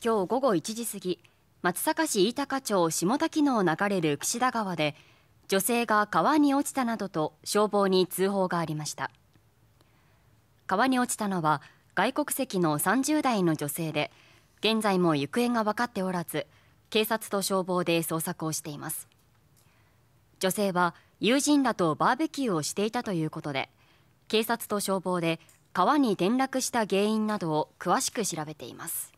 今日午後1時過ぎ松阪市飯高町下滝野を流れる岸田川で女性が川に落ちたなどと消防に通報がありました川に落ちたのは外国籍の30代の女性で現在も行方が分かっておらず警察と消防で捜索をしています女性は友人らとバーベキューをしていたということで警察と消防で川に転落した原因などを詳しく調べています